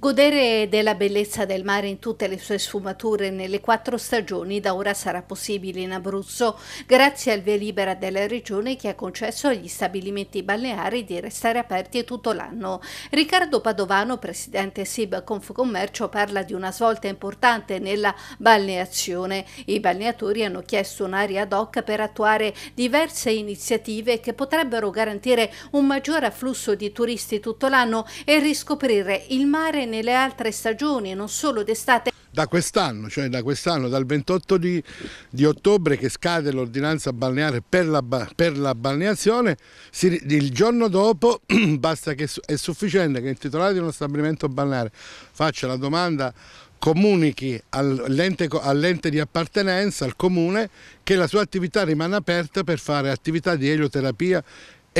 Godere della bellezza del mare in tutte le sue sfumature nelle quattro stagioni da ora sarà possibile in Abruzzo grazie al via libera della regione che ha concesso agli stabilimenti balneari di restare aperti tutto l'anno. Riccardo Padovano, presidente SIB Confcommercio, parla di una svolta importante nella balneazione. I balneatori hanno chiesto un'area ad hoc per attuare diverse iniziative che potrebbero garantire un maggior afflusso di turisti tutto l'anno e riscoprire il mare nelle altre stagioni, non solo d'estate. Da quest'anno, cioè da quest'anno, dal 28 di, di, ottobre che scade l'ordinanza balneare per la, per la balneazione, si, il giorno dopo basta che è sufficiente che il titolare di uno stabilimento balneare faccia la domanda comunichi all'ente all di appartenenza, al comune, che la sua attività rimane aperta per fare attività di elioterapia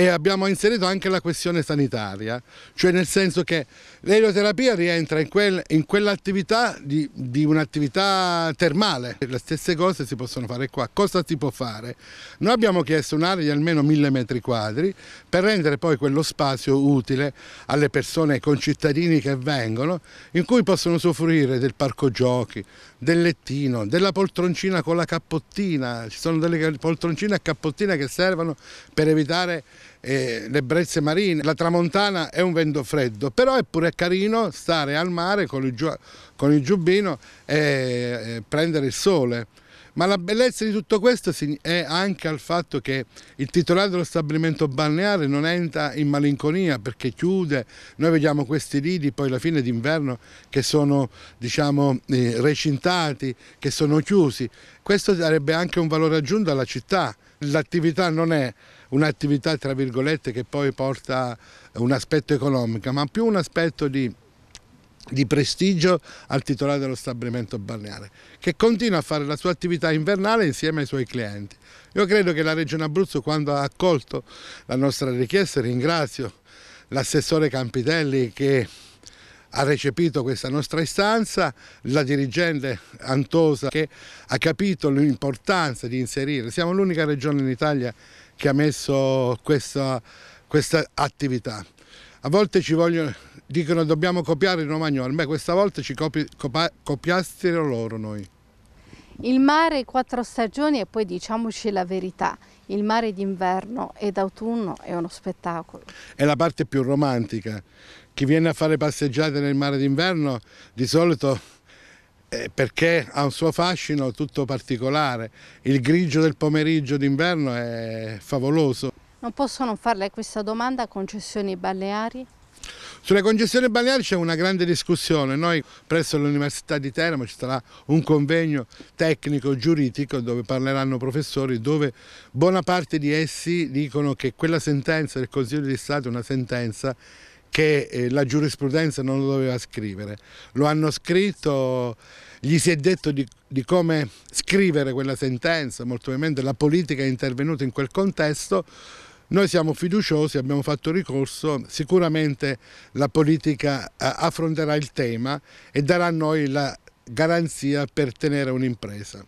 e abbiamo inserito anche la questione sanitaria, cioè nel senso che l'elioterapia rientra in, quel, in quell'attività di, di un'attività termale, le stesse cose si possono fare qua, cosa si può fare? Noi abbiamo chiesto un'area di almeno 1000 metri quadri per rendere poi quello spazio utile alle persone, ai concittadini che vengono, in cui possono soffrire del parco giochi, del lettino, della poltroncina con la cappottina, ci sono delle poltroncine a cappottina che servono per evitare eh, le brezze marine, la tramontana è un vento freddo, però è pure carino stare al mare con il, giu, con il giubbino e eh, prendere il sole. Ma la bellezza di tutto questo è anche al fatto che il titolare dello stabilimento balneare non entra in malinconia perché chiude, noi vediamo questi lidi poi alla fine d'inverno che sono diciamo, eh, recintati, che sono chiusi. Questo darebbe anche un valore aggiunto alla città L'attività non è un'attività tra virgolette che poi porta un aspetto economico, ma più un aspetto di di prestigio al titolare dello stabilimento balneare, che continua a fare la sua attività invernale insieme ai suoi clienti. Io credo che la Regione Abruzzo, quando ha accolto la nostra richiesta, ringrazio l'assessore Campitelli che ha recepito questa nostra istanza, la dirigente Antosa che ha capito l'importanza di inserire, siamo l'unica regione in Italia che ha messo questa, questa attività. A volte ci vogliono, dicono dobbiamo copiare il romagnoli, ma questa volta ci copi, copa, copiassero loro noi. Il mare quattro stagioni e poi diciamoci la verità, il mare d'inverno e d'autunno è uno spettacolo. È la parte più romantica, chi viene a fare passeggiate nel mare d'inverno di solito eh, perché ha un suo fascino tutto particolare. Il grigio del pomeriggio d'inverno è favoloso. Non posso non farle questa domanda, concessioni balneari? Sulle concessioni balneari c'è una grande discussione, noi presso l'Università di Teramo ci sarà un convegno tecnico-giuridico dove parleranno professori dove buona parte di essi dicono che quella sentenza del Consiglio di Stato è una sentenza che eh, la giurisprudenza non lo doveva scrivere. Lo hanno scritto, gli si è detto di, di come scrivere quella sentenza, molto ovviamente la politica è intervenuta in quel contesto, noi siamo fiduciosi, abbiamo fatto ricorso, sicuramente la politica eh, affronterà il tema e darà a noi la garanzia per tenere un'impresa.